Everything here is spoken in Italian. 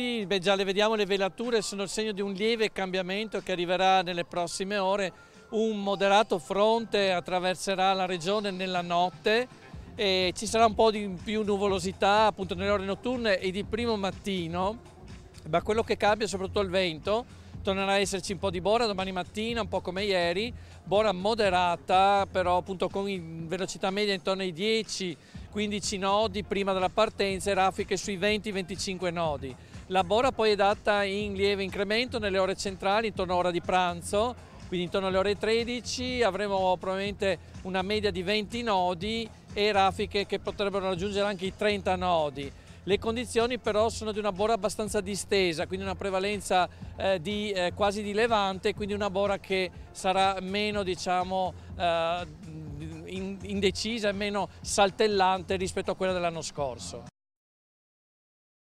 Sì, beh, già le vediamo le velature, sono il segno di un lieve cambiamento che arriverà nelle prossime ore. Un moderato fronte attraverserà la regione nella notte e ci sarà un po' di più nuvolosità appunto nelle ore notturne e di primo mattino, ma quello che cambia è soprattutto il vento. Tornerà a esserci un po' di bora domani mattina, un po' come ieri, bora moderata però appunto con velocità media intorno ai 10-15 nodi prima della partenza e raffiche sui 20-25 nodi. La bora poi è data in lieve incremento nelle ore centrali, intorno all'ora di pranzo, quindi intorno alle ore 13 avremo probabilmente una media di 20 nodi e raffiche che potrebbero raggiungere anche i 30 nodi. Le condizioni però sono di una bora abbastanza distesa, quindi una prevalenza eh, di, eh, quasi di levante, quindi una bora che sarà meno diciamo, eh, indecisa e meno saltellante rispetto a quella dell'anno scorso.